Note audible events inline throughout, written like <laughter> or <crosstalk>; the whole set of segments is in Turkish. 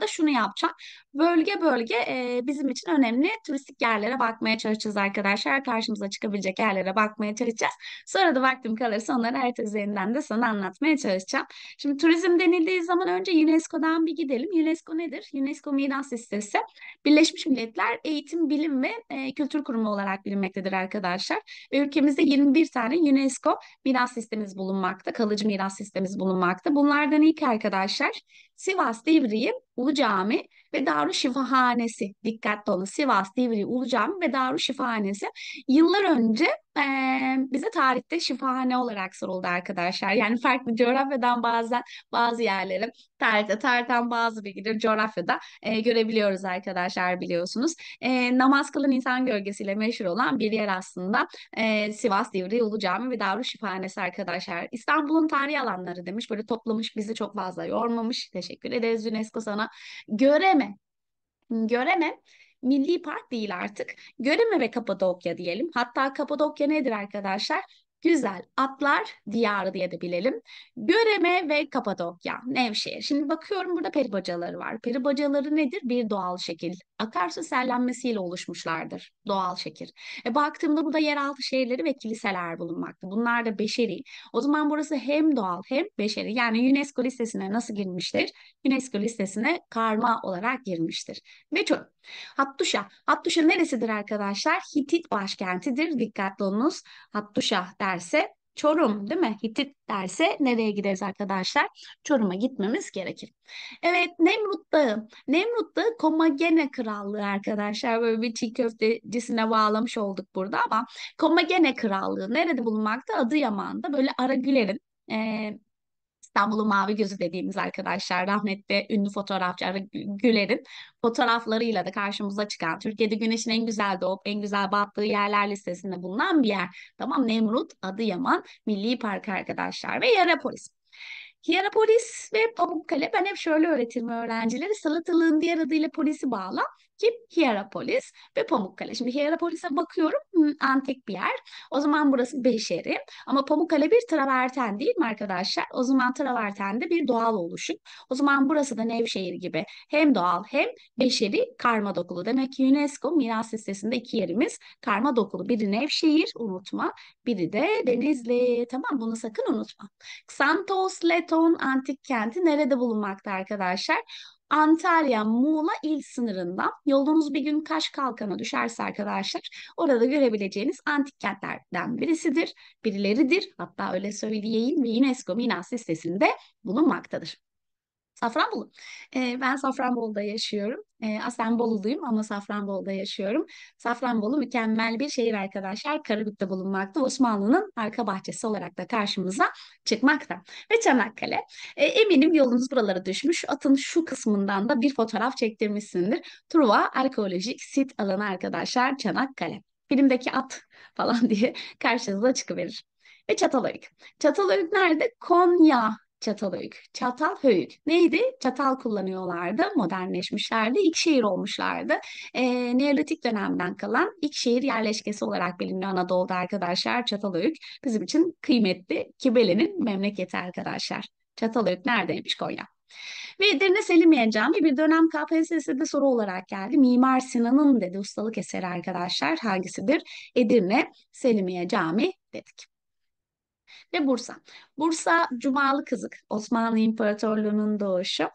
da şunu yapacağım bölge bölge e, bizim için önemli turistik yerlere bakmaya çalışacağız arkadaşlar. Karşımıza çıkabilecek yerlere bakmaya çalışacağız. Sonra da vaktim kalırsa onları her üzerinden de sana anlatmaya çalışacağım. Şimdi turizm denildiği zaman önce UNESCO'dan bir gidelim. UNESCO nedir? UNESCO Miras Listesi Birleşmiş Milletler Eğitim, Bilim ve e, Kültür Kurumu olarak bilinmektedir arkadaşlar. ülkemizde 21 tane UNESCO miras sistemimiz bulunmakta. Kalıcı miras sistemimiz bulunmakta. Bunlardan ilk arkadaşlar Sivas Divriği, Ulu Cami, ve Daru Şifahanesi dikkat olun Sivas Divri Ulucami ve Daru Şifahanesi yıllar önce e, bize tarihte şifahane olarak soruldu arkadaşlar. Yani farklı coğrafyadan bazen bazı yerleri tarihte tarihten bazı bilgileri coğrafyada e, görebiliyoruz arkadaşlar biliyorsunuz. E, namaz kılan insan gölgesiyle meşhur olan bir yer aslında e, Sivas Divri Ulu Cami ve Davru Şifahanesi arkadaşlar. İstanbul'un tarihi alanları demiş böyle toplamış bizi çok fazla yormamış. Teşekkür ederiz UNESCO sana. Göreme. Göreme milli park değil artık. Göreme ve Kapadokya diyelim. Hatta Kapadokya nedir arkadaşlar? Güzel. Atlar diyarı diye de bilelim. Göreme ve Kapadokya, Nevşehir. Şimdi bakıyorum burada peri bacaları var. Peri bacaları nedir? Bir doğal şekil. Akarsu serlenmesiyle oluşmuşlardır. Doğal şekil. E baktığımda burada yeraltı şehirleri ve kiliseler bulunmakta. Bunlar da beşeri. O zaman burası hem doğal hem beşeri. Yani UNESCO listesine nasıl girmiştir? UNESCO listesine karma olarak girmiştir. Ve çok Hattuşa. Hattuşa neresidir arkadaşlar? Hitit başkentidir. Dikkatli olunuz. Hattuşa der derse Çorum değil mi? Hitit derse nereye gideriz arkadaşlar? Çorum'a gitmemiz gerekir. Evet Nemrut Dağı. Nemrut Dağı Komagene Krallığı arkadaşlar. Böyle bir çiğ köftecisine bağlamış olduk burada ama Komagene Krallığı nerede bulunmakta? Adıyaman'da böyle Aragüler'in e, İstanbul'un mavi gözü dediğimiz arkadaşlar rahmetli ünlü fotoğrafçı Güler'in fotoğraflarıyla da karşımıza çıkan Türkiye'de güneşin en güzel doğup en güzel battığı yerler listesinde bulunan bir yer. Tamam Nemrut, Adıyaman Milli Park arkadaşlar ve Yarapolis. Hierapolis ve Pamukkale ben hep şöyle öğretirim öğrencileri. Salatalığın diğer adıyla polisi bağla kim? Hierapolis ve Pamukkale. Şimdi Hierapolis'e bakıyorum hmm, antik bir yer. O zaman burası Beşeri. Ama Pamukkale bir traverten değil mi arkadaşlar? O zaman traverten de bir doğal oluşum. O zaman burası da Nevşehir gibi hem doğal hem beşeri karma dokulu. Demek ki UNESCO miras listesinde iki yerimiz karma dokulu. Biri Nevşehir unutma, biri de Denizli. Tamam bunu sakın unutma. Xantos Leton antik kenti nerede bulunmakta arkadaşlar? Antalya, Muğla il sınırından yolunuz bir gün Kaş Kalkan'a düşerse arkadaşlar orada görebileceğiniz antik kentlerden birisidir, birileridir. Hatta öyle söyleyeyim ve UNESCO Minas listesinde bulunmaktadır. Safranbolu. E, ben Safranbolu'da yaşıyorum. E, ee, aslen Bolulu'yum ama Safranbolu'da yaşıyorum. Safranbolu mükemmel bir şehir arkadaşlar. Karabük'te bulunmakta. Osmanlı'nın arka bahçesi olarak da karşımıza çıkmakta. Ve Çanakkale. E, eminim yolunuz buralara düşmüş. Atın şu kısmından da bir fotoğraf çektirmişsindir. Truva arkeolojik sit alanı arkadaşlar Çanakkale. Filmdeki at falan <laughs> diye karşınıza çıkıverir. Ve Çatalhöyük. Çatalhöyük nerede? Konya Çatalhöyük. höyük. Neydi? Çatal kullanıyorlardı. Modernleşmişlerdi. İlk şehir olmuşlardı. E, Neolitik dönemden kalan ilk şehir yerleşkesi olarak biliniyor Anadolu'da arkadaşlar. Çatalhöyük bizim için kıymetli Kibele'nin memleketi arkadaşlar. Çatalhöyük neredeymiş Konya? Ve Edirne Selimiye Cami bir dönem KPSS'de soru olarak geldi. Mimar Sinan'ın dedi ustalık eseri arkadaşlar hangisidir? Edirne Selimiye Cami dedik ve Bursa. Bursa Cumalı Kızık, Osmanlı İmparatorluğu'nun doğuşu.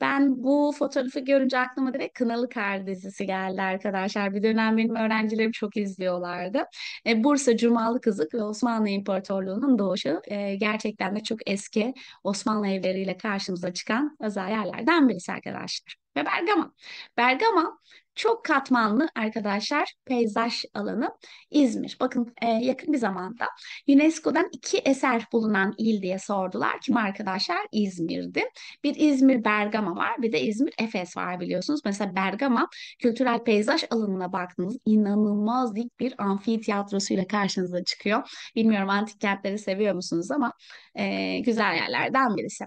Ben bu fotoğrafı görünce aklıma direkt Kınalı Kar dizisi geldi arkadaşlar. Bir dönem benim öğrencilerim çok izliyorlardı. E, Bursa Cumalı Kızık ve Osmanlı İmparatorluğu'nun doğuşu e, gerçekten de çok eski Osmanlı evleriyle karşımıza çıkan özel yerlerden birisi arkadaşlar ve Bergama. Bergama çok katmanlı arkadaşlar peyzaj alanı İzmir. Bakın e, yakın bir zamanda UNESCO'dan iki eser bulunan il diye sordular. Kim arkadaşlar? İzmir'di. Bir İzmir Bergama var bir de İzmir Efes var biliyorsunuz. Mesela Bergama kültürel peyzaj alanına baktığınız inanılmaz dik bir amfi tiyatrosuyla karşınıza çıkıyor. Bilmiyorum antik kentleri seviyor musunuz ama e, güzel yerlerden birisi.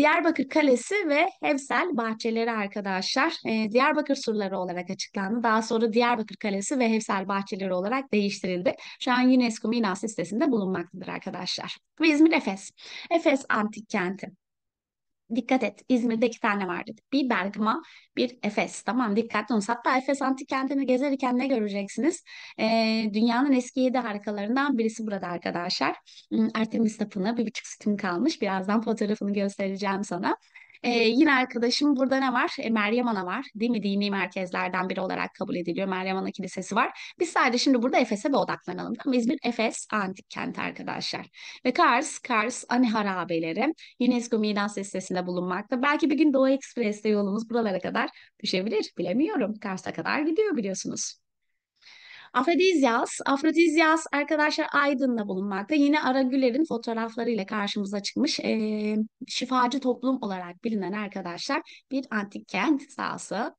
Diyarbakır Kalesi ve Hevsel Bahçeleri arkadaşlar e, Diyarbakır surları olarak açıklandı. Daha sonra Diyarbakır Kalesi ve Hevsel Bahçeleri olarak değiştirildi. Şu an UNESCO Minas listesinde bulunmaktadır arkadaşlar. Ve İzmir Efes. Efes antik kenti dikkat et İzmir'de iki tane var dedik. Bir Bergama, bir Efes. Tamam dikkat olun. Hatta Efes antik kentini gezerken ne göreceksiniz? Ee, dünyanın eski yedi harikalarından birisi burada arkadaşlar. Hmm, Artemis Tapınağı bir buçuk sütun kalmış. Birazdan fotoğrafını göstereceğim sana. E, yine arkadaşım burada ne var? E, Meryem Ana var. Değil mi? Dini merkezlerden biri olarak kabul ediliyor. Meryem Ana Kilisesi var. Biz sadece şimdi burada Efes'e bir odaklanalım. Tam İzmir Efes antik kenti arkadaşlar. Ve Kars, Kars Ani Harabeleri UNESCO miras listesinde bulunmakta. Belki bir gün Doğu Ekspres'te yolumuz buralara kadar düşebilir. Bilemiyorum. Kars'a kadar gidiyor biliyorsunuz. Afrodizyas, Afrodizyas arkadaşlar Aydın'da bulunmakta. Yine Ara Güler'in fotoğraflarıyla karşımıza çıkmış e, şifacı toplum olarak bilinen arkadaşlar bir antik kent sahası.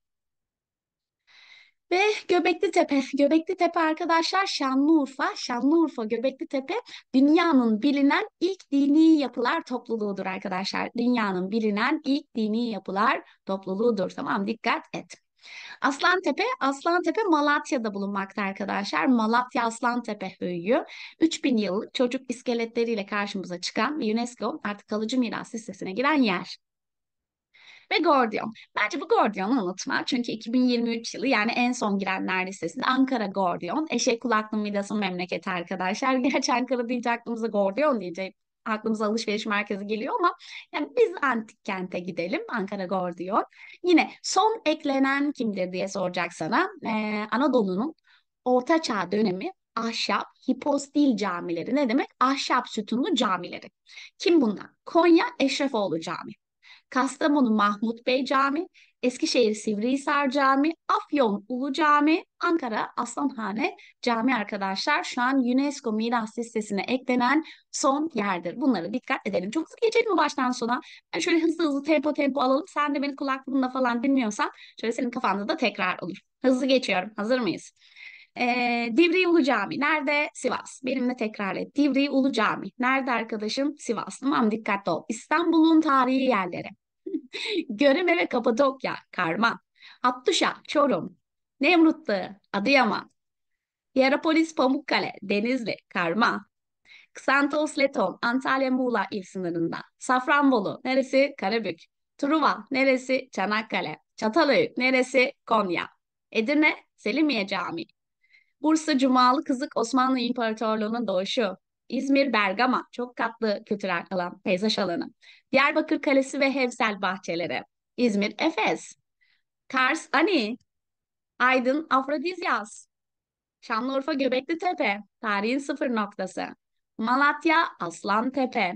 Ve Göbekli Tepe. Göbekli Tepe arkadaşlar Şanlıurfa. Şanlıurfa Göbekli Tepe dünyanın bilinen ilk dini yapılar topluluğudur arkadaşlar. Dünyanın bilinen ilk dini yapılar topluluğudur. Tamam dikkat et. Aslantepe, Aslantepe Malatya'da bulunmakta arkadaşlar. Malatya Aslantepe Höyü, 3000 yıllık çocuk iskeletleriyle karşımıza çıkan ve UNESCO artık kalıcı miras listesine giren yer ve Gordion. Bence bu Gordion'u unutma. Çünkü 2023 yılı yani en son girenler listesinde Ankara Gordion. Eşek kulaklı Midas'ın memleketi arkadaşlar. <laughs> Gerçi Ankara deyince aklımıza Gordion diyecek aklımıza alışveriş merkezi geliyor ama yani biz antik kente gidelim Ankara Gor diyor. Yine son eklenen kimdir diye soracak sana. Ee, Anadolu'nun Orta Çağ dönemi ahşap, hipostil camileri ne demek? Ahşap sütunlu camileri. Kim bunlar? Konya Eşrefoğlu Cami, Kastamonu Mahmut Bey Cami, Eskişehir Sivrihisar Cami, Afyon Ulu Cami, Ankara Aslanhane Cami arkadaşlar şu an UNESCO miras listesine eklenen son yerdir. Bunlara dikkat edelim. Çok hızlı geçelim mi baştan sona? Yani şöyle hızlı hızlı tempo tempo alalım. Sen de beni kulaklığında falan dinliyorsan şöyle senin kafanda da tekrar olur. Hızlı geçiyorum. Hazır mıyız? Ee, Divri Ulu Cami nerede? Sivas. Benimle tekrar et. Divriği Ulu Cami nerede arkadaşım? Sivas. Tamam dikkatli ol. İstanbul'un tarihi yerleri. Göreme ve Kapadokya, Karman, Hattuşa, Çorum, Nemrutlu, Adıyaman, Yarapolis, Pamukkale, Denizli, Karman, Xantos, Leton, Antalya, Muğla il sınırında, Safranbolu, neresi? Karabük, Truva, neresi? Çanakkale, Çatalhöyük, neresi? Konya, Edirne, Selimiye Camii, Bursa Cumalı Kızık Osmanlı İmparatorluğu'nun doğuşu, İzmir, Bergama çok katlı kültürel alan, peyzaj alanı. Diyarbakır Kalesi ve Hevsel bahçeleri. İzmir, Efes. Kars, Ani. Aydın, Afrodizyas. Şanlıurfa Göbekli Tepe, tarihin sıfır noktası. Malatya, Aslan Tepe.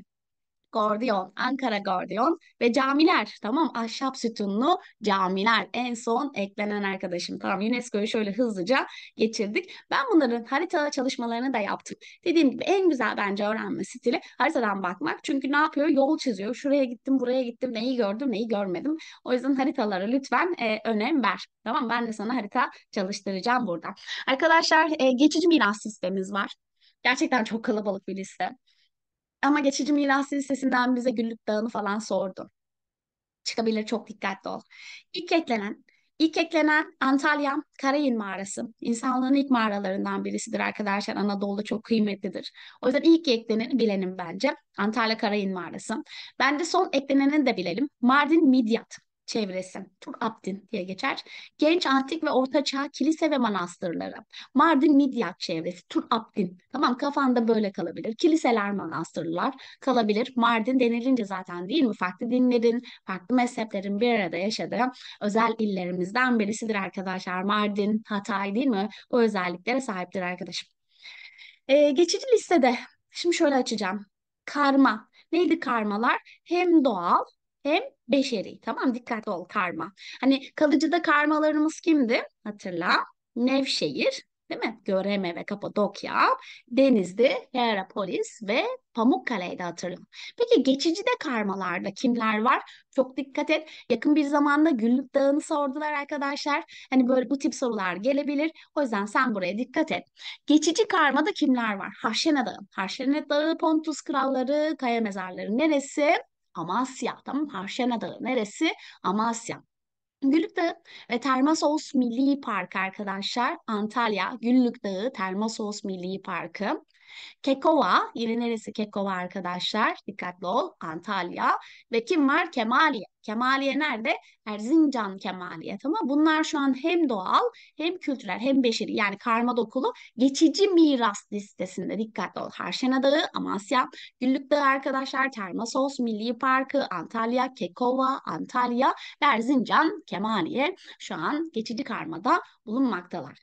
Gordiyon, Ankara Gordiyon ve camiler. Tamam ahşap sütunlu camiler. En son eklenen arkadaşım. Tamam UNESCO'yu şöyle hızlıca geçirdik. Ben bunların harita çalışmalarını da yaptım. Dediğim gibi en güzel bence öğrenme stili haritadan bakmak. Çünkü ne yapıyor? Yol çiziyor. Şuraya gittim, buraya gittim. Neyi gördüm, neyi görmedim. O yüzden haritalara lütfen e, önem ver. Tamam ben de sana harita çalıştıracağım burada. Arkadaşlar e, geçici miras listemiz var. Gerçekten çok kalabalık bir liste. Ama geçici miras listesinden bize Güllük Dağı'nı falan sordu. Çıkabilir çok dikkatli ol. İlk eklenen İlk eklenen Antalya Karayın Mağarası. İnsanlığın ilk mağaralarından birisidir arkadaşlar. Anadolu'da çok kıymetlidir. O yüzden ilk eklenen bilelim bence. Antalya Karayın Mağarası. ben de son eklenenin de bilelim. Mardin Midyat çevresi. Turabdin diye geçer. Genç antik ve orta çağ kilise ve manastırları. Mardin Midyat çevresi Tur Turabdin. Tamam kafanda böyle kalabilir. Kiliseler, manastırlar kalabilir. Mardin denilince zaten değil mi? Farklı dinlerin, farklı mezheplerin bir arada yaşadığı özel illerimizden birisidir arkadaşlar. Mardin, Hatay değil mi? O özelliklere sahiptir arkadaşım. Ee, geçici listede şimdi şöyle açacağım. Karma. Neydi karmalar? Hem doğal hem beşeri. Tamam dikkatli ol karma. Hani kalıcıda karmalarımız kimdi? Hatırla. Nevşehir, değil mi? Göreme ve Kapadokya, Denizli, Hierapolis ve Pamukkale'yi de hatırlayın. Peki geçici de karmalarda kimler var? Çok dikkat et. Yakın bir zamanda Güllük Dağı'nı sordular arkadaşlar. Hani böyle bu tip sorular gelebilir. O yüzden sen buraya dikkat et. Geçici karmada kimler var? Harşene Dağı. Harşene Dağı, Pontus Kralları, Kaya Mezarları neresi? Amasya. Tamam Parşena Dağı neresi? Amasya. Güllük ve Termasos Milli Parkı arkadaşlar. Antalya, Güllük Dağı, Termasos Milli Parkı. Kekova, yine neresi Kekova arkadaşlar? Dikkatli ol. Antalya. Ve kim var? Kemaliye. Kemaliye nerede? Erzincan Kemaliye tamam Bunlar şu an hem doğal hem kültürel hem beşeri yani karma dokulu geçici miras listesinde dikkatli ol. Harşena Dağı, Amasya, Güllük Dağı arkadaşlar, Termasos Milli Parkı, Antalya, Kekova, Antalya ve Erzincan Kemaliye şu an geçici karmada bulunmaktalar.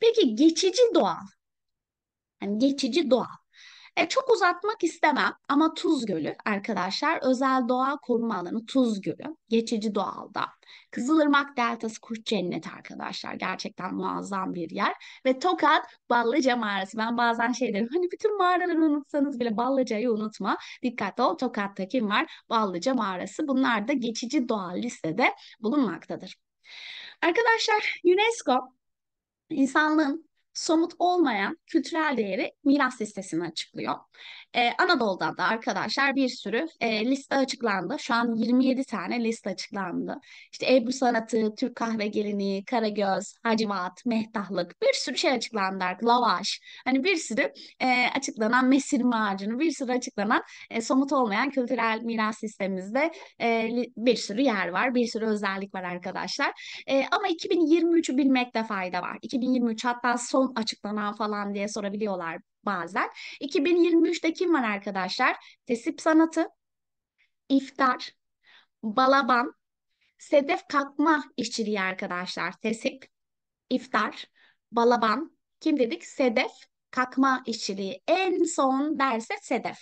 Peki geçici doğal. Yani geçici doğal. E, çok uzatmak istemem ama Tuz Gölü arkadaşlar özel doğa koruma alanı Tuz Gölü geçici doğalda. Kızılırmak Deltası Kurt Cenneti arkadaşlar gerçekten muazzam bir yer ve Tokat Ballıca Mağarası. Ben bazen şey derim hani bütün mağaraları unutsanız bile Ballıca'yı unutma. Dikkatli ol Tokat'ta kim var? Ballıca Mağarası. Bunlar da geçici doğal listede bulunmaktadır. Arkadaşlar UNESCO insanlığın somut olmayan kültürel değeri miras listesini açıklıyor. Ee, Anadolu'dan da arkadaşlar bir sürü e, liste açıklandı. Şu an 27 tane liste açıklandı. İşte Ebru Sanatı, Türk Kahve Geleneği, Karagöz, Hacivat, Mehtahlık bir sürü şey açıklandı. Lavaş. Hani bir sürü e, açıklanan mesirme macunu, bir sürü açıklanan e, somut olmayan kültürel miras listemizde e, bir sürü yer var. Bir sürü özellik var arkadaşlar. E, ama 2023'ü bilmekte fayda var. 2023 hatta son son açıklanan falan diye sorabiliyorlar bazen. 2023'te kim var arkadaşlar? Tesip sanatı, iftar, balaban, sedef kalkma işçiliği arkadaşlar. Tesip, iftar, balaban, kim dedik? Sedef, kalkma işçiliği. En son derse sedef.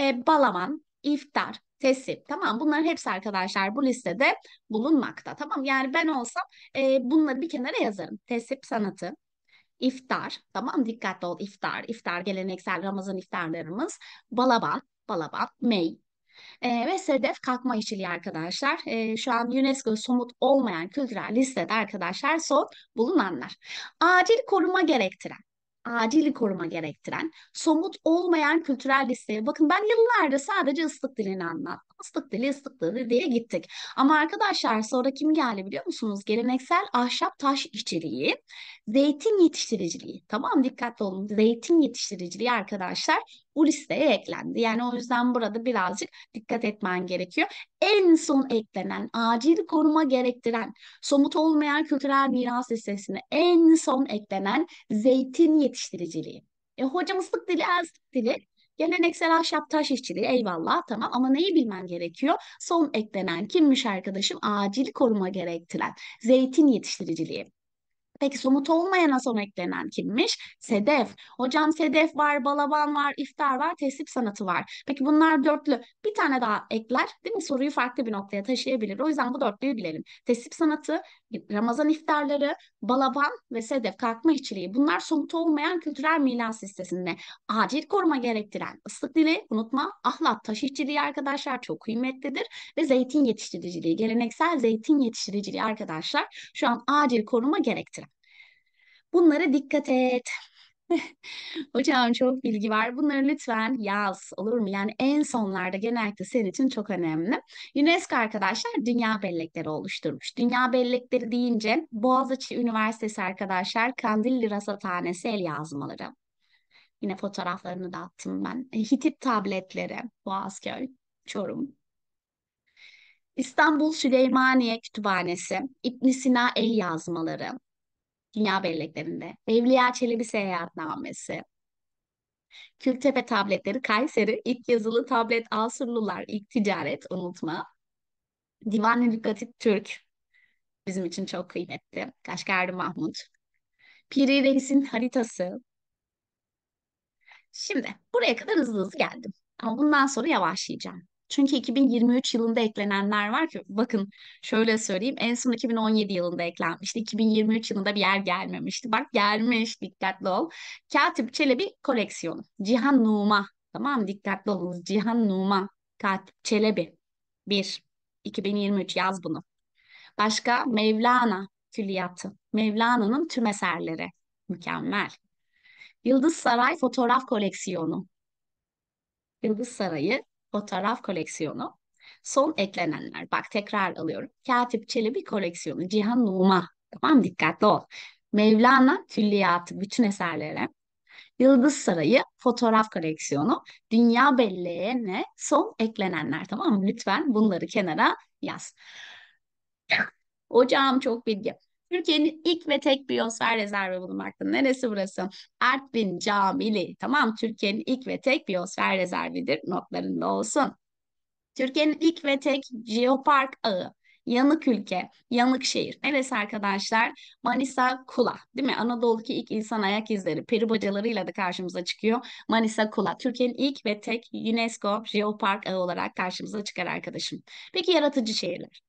E, balaban, iftar, tesip tamam bunların hepsi arkadaşlar bu listede bulunmakta tamam yani ben olsam e, bunları bir kenara yazarım tesip sanatı iftar tamam dikkatli ol iftar iftar geleneksel Ramazan iftarlarımız balaban balaban mey e, ve Sedef Kalkma İşçiliği arkadaşlar. E, şu an UNESCO somut olmayan kültürel listede arkadaşlar son bulunanlar. Acil koruma gerektiren Acili koruma gerektiren, somut olmayan kültürel listeye bakın ben yıllarda sadece ıslık dilini anlattım. Islık dili, ıslık dili diye gittik. Ama arkadaşlar sonra kim geldi biliyor musunuz? Geleneksel ahşap taş işçiliği, zeytin yetiştiriciliği. Tamam dikkatli olun. Zeytin yetiştiriciliği arkadaşlar bu listeye eklendi. Yani o yüzden burada birazcık dikkat etmen gerekiyor. En son eklenen, acil koruma gerektiren, somut olmayan kültürel miras listesine en son eklenen zeytin yetiştiriciliği. E, hocam ıslık dili, elzik dili Geleneksel ahşap taş işçiliği eyvallah tamam ama neyi bilmen gerekiyor? Son eklenen kimmiş arkadaşım? Acil koruma gerektiren zeytin yetiştiriciliği. Peki somut olmayana sonek eklenen kimmiş? Sedef. Hocam sedef var, balaban var, iftar var, teslim sanatı var. Peki bunlar dörtlü. Bir tane daha ekler değil mi? Soruyu farklı bir noktaya taşıyabilir. O yüzden bu dörtlüyü bilelim. Teslim sanatı, Ramazan iftarları, balaban ve sedef kalkma içiliği, bunlar somut olmayan kültürel miras listesinde. Acil koruma gerektiren ıslık dili, unutma, ahlat taş arkadaşlar çok kıymetlidir. Ve zeytin yetiştiriciliği, geleneksel zeytin yetiştiriciliği arkadaşlar şu an acil koruma gerektiren. Bunlara dikkat et. <laughs> Hocam çok bilgi var. Bunları lütfen yaz olur mu? Yani en sonlarda genellikle senin için çok önemli. UNESCO arkadaşlar dünya bellekleri oluşturmuş. Dünya bellekleri deyince Boğaziçi Üniversitesi arkadaşlar Kandilli Rasathanesi el yazmaları. Yine fotoğraflarını da attım ben. E, Hitit tabletleri Boğazköy, Çorum. İstanbul Süleymaniye Kütüphanesi, İbn Sina el yazmaları, Dünya Belleklerinde, Evliya Çelebi Seyahatnamesi, Kültepe Tabletleri Kayseri, ilk Yazılı Tablet Asurlular, ilk Ticaret Unutma, Divan-ı Lügatit Türk, bizim için çok kıymetli, Kaşgarlı Mahmut, Piri Reis'in haritası. Şimdi buraya kadar hızlı hızlı geldim. Ama bundan sonra yavaşlayacağım. Çünkü 2023 yılında eklenenler var ki bakın şöyle söyleyeyim en son 2017 yılında eklenmişti. 2023 yılında bir yer gelmemişti. Bak gelmiş dikkatli ol. Katip Çelebi koleksiyonu. Cihan Numa tamam dikkatli olunuz. Cihan Numa Katip Çelebi bir, 2023 yaz bunu. Başka Mevlana külliyatı. Mevlana'nın tüm eserleri. Mükemmel. Yıldız Saray fotoğraf koleksiyonu. Yıldız Sarayı fotoğraf koleksiyonu. Son eklenenler. Bak tekrar alıyorum. Katip Çelebi koleksiyonu. Cihan Numa. Tamam dikkatli ol. Mevlana Külliyatı bütün eserleri. Yıldız Sarayı fotoğraf koleksiyonu. Dünya ne, son eklenenler. Tamam mı? Lütfen bunları kenara yaz. Hocam çok bilgi. Türkiye'nin ilk ve tek biyosfer rezervi bulunmakta. Neresi burası? Artvin Camili. Tamam Türkiye'nin ilk ve tek biyosfer rezervidir. Notlarında olsun. Türkiye'nin ilk ve tek jeopark ağı. Yanık ülke, yanık şehir. Neresi arkadaşlar? Manisa Kula değil mi? Anadolu'daki ilk insan ayak izleri peri bacalarıyla da karşımıza çıkıyor. Manisa Kula. Türkiye'nin ilk ve tek UNESCO Jeopark ağı olarak karşımıza çıkar arkadaşım. Peki yaratıcı şehirler.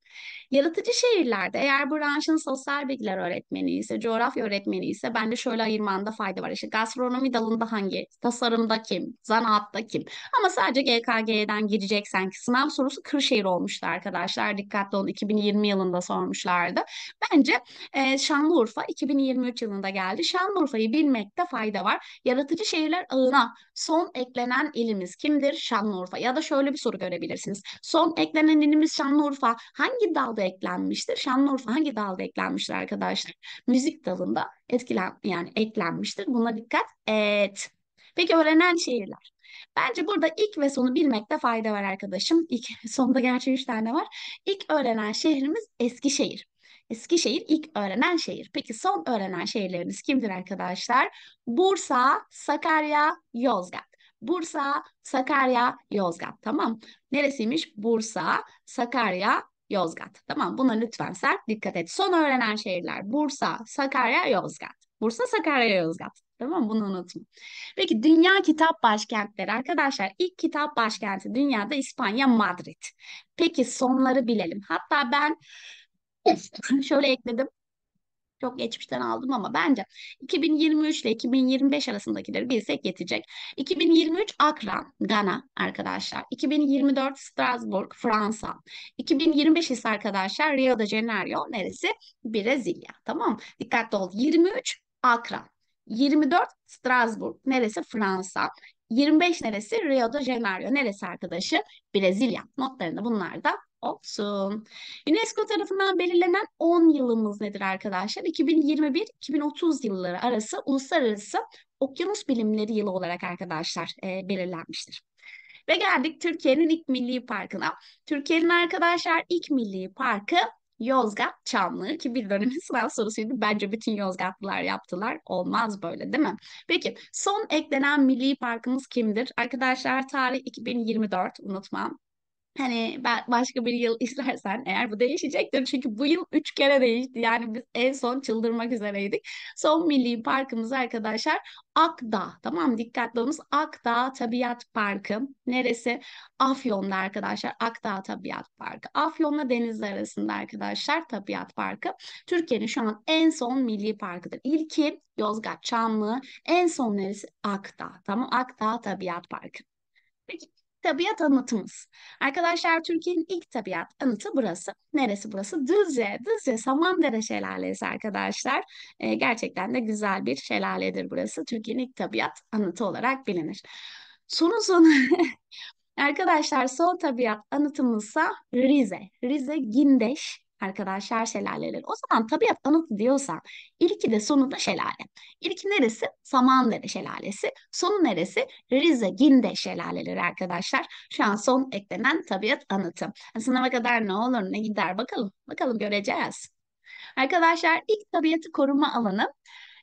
Yaratıcı şehirlerde eğer branşın sosyal bilgiler öğretmeni ise, coğrafya öğretmeni ise bence şöyle ayırmanda fayda var. İşte gastronomi dalında hangi, tasarımda kim, zanaatta kim. Ama sadece GKG'den gireceksen ki sınav sorusu Kırşehir olmuştu arkadaşlar. Dikkatli olun 2020 yılında sormuşlardı. Bence e, Şanlıurfa 2023 yılında geldi. Şanlıurfa'yı bilmekte fayda var. Yaratıcı şehirler ağına son eklenen ilimiz kimdir? Şanlıurfa. Ya da şöyle bir soru görebilirsiniz. Son eklenen ilimiz Şanlıurfa. Hangi hangi dalda eklenmiştir? Şanlıurfa hangi dalda eklenmiştir arkadaşlar? Müzik dalında etkilen yani eklenmiştir. Buna dikkat et. Peki öğrenen şehirler. Bence burada ilk ve sonu bilmekte fayda var arkadaşım. İlk sonunda gerçi üç tane var. İlk öğrenen şehrimiz Eskişehir. Eskişehir ilk öğrenen şehir. Peki son öğrenen şehirleriniz kimdir arkadaşlar? Bursa, Sakarya, Yozgat. Bursa, Sakarya, Yozgat. Tamam. Neresiymiş? Bursa, Sakarya, Yozgat. Tamam buna lütfen sert dikkat et. Son öğrenen şehirler Bursa, Sakarya, Yozgat. Bursa, Sakarya, Yozgat. Tamam bunu unutma. Peki dünya kitap başkentleri arkadaşlar ilk kitap başkenti dünyada İspanya Madrid. Peki sonları bilelim. Hatta ben <laughs> şöyle ekledim çok geçmişten aldım ama bence 2023 ile 2025 arasındakileri bilsek yetecek. 2023 Akra, Gana arkadaşlar. 2024 Strasbourg, Fransa. 2025 ise arkadaşlar Rio de Janeiro neresi? Brezilya. Tamam Dikkatli ol. 23 Akra. 24 Strasbourg. Neresi? Fransa. 25 neresi? Rio de Janeiro. Neresi arkadaşı? Brezilya. Notlarında bunlar da olsun. UNESCO tarafından belirlenen 10 yılımız nedir arkadaşlar? 2021-2030 yılları arası uluslararası okyanus bilimleri yılı olarak arkadaşlar e, belirlenmiştir. Ve geldik Türkiye'nin ilk milli parkına. Türkiye'nin arkadaşlar ilk milli parkı Yozgat Çamlı ki bir dönemin <laughs> sınav sorusuydu. Bence bütün Yozgatlılar yaptılar. Olmaz böyle değil mi? Peki son eklenen milli parkımız kimdir? Arkadaşlar tarih 2024 unutmam. Hani ben başka bir yıl <laughs> istersen eğer bu değişecektir. Çünkü bu yıl üç kere değişti. Yani biz en son çıldırmak üzereydik. Son milli parkımız arkadaşlar Akdağ. Tamam dikkatlerimiz Akdağ Tabiat Parkı. Neresi? Afyon'da arkadaşlar. Akdağ Tabiat Parkı. Afyon'la denizler arasında arkadaşlar Tabiat Parkı. Türkiye'nin şu an en son milli parkıdır. İlki Yozgat Çamlı. En son neresi? Akdağ. Tamam Akdağ Tabiat Parkı. Peki tabiat anıtımız. Arkadaşlar Türkiye'nin ilk tabiat anıtı burası. Neresi burası? Düzce. Düzce Samandere Şelalesi arkadaşlar. E, gerçekten de güzel bir şelaledir burası. Türkiye'nin ilk tabiat anıtı olarak bilinir. Sonu sonu <laughs> arkadaşlar son tabiat anıtımızsa Rize. Rize Gindeş arkadaşlar şelaleleri. O zaman tabiat anıtı diyorsan ilki de sonu da şelale. İlki neresi? Samandere şelalesi. Sonu neresi? Rize Ginde şelaleleri arkadaşlar. Şu an son eklenen tabiat anıtı. Sınava kadar ne olur ne gider bakalım. Bakalım göreceğiz. Arkadaşlar ilk tabiatı koruma alanı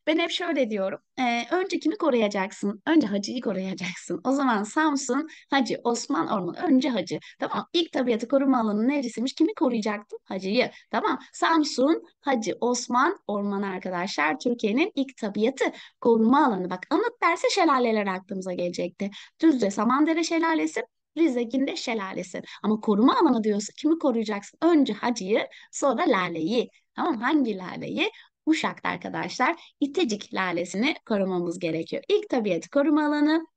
ben hep şöyle diyorum. E, önce kimi koruyacaksın? Önce hacıyı koruyacaksın. O zaman Samsun, Hacı, Osman Orman. Önce hacı. Tamam. İlk tabiatı koruma alanı neresiymiş? Kimi koruyacaktım? Hacıyı. Tamam. Samsun, Hacı, Osman Orman arkadaşlar. Türkiye'nin ilk tabiatı koruma alanı. Bak anıt derse şelaleler aklımıza gelecekti. Düzce Samandere Şelalesi, Rize Rize'kinde şelalesi. Ama koruma alanı diyorsa kimi koruyacaksın? Önce hacıyı, sonra laleyi. Tamam hangi laleyi? Uşak'ta arkadaşlar İtecik lalesini korumamız gerekiyor. İlk tabiatı koruma alanı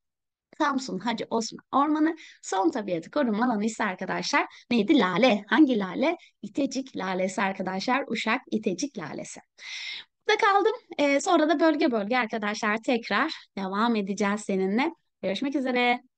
Samsun Hacı Osman Ormanı. Son tabiatı koruma alanı ise arkadaşlar neydi? Lale. Hangi lale? İtecik lalesi arkadaşlar. Uşak İtecik lalesi. Burada kaldım. Ee, sonra da bölge bölge arkadaşlar tekrar devam edeceğiz seninle. Görüşmek üzere.